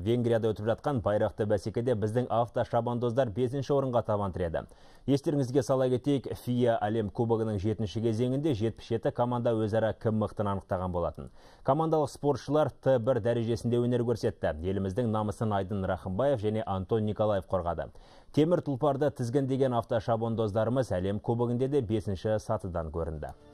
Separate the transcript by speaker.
Speaker 1: Венгрияда өтіп жатқан байрақты бәсекеде біздің авто шабандоздар 5 орынға табан тіреді. Естеріңізге сала кетейік, Фия әлем кубогының 7-ші кезеңінде 77 команда өзара кім мықтын анықтаған болатын. Командалық спортшылар Т1 дәрежесінде өнер көрсетті. Еліміздің намысын Айдын Рахымбаев және Антон Николаев қорғады. Темір тұлпарды тізгіндеген авто шабандоздарымыз әлем кубогінде де 5 сатыдан көрінді.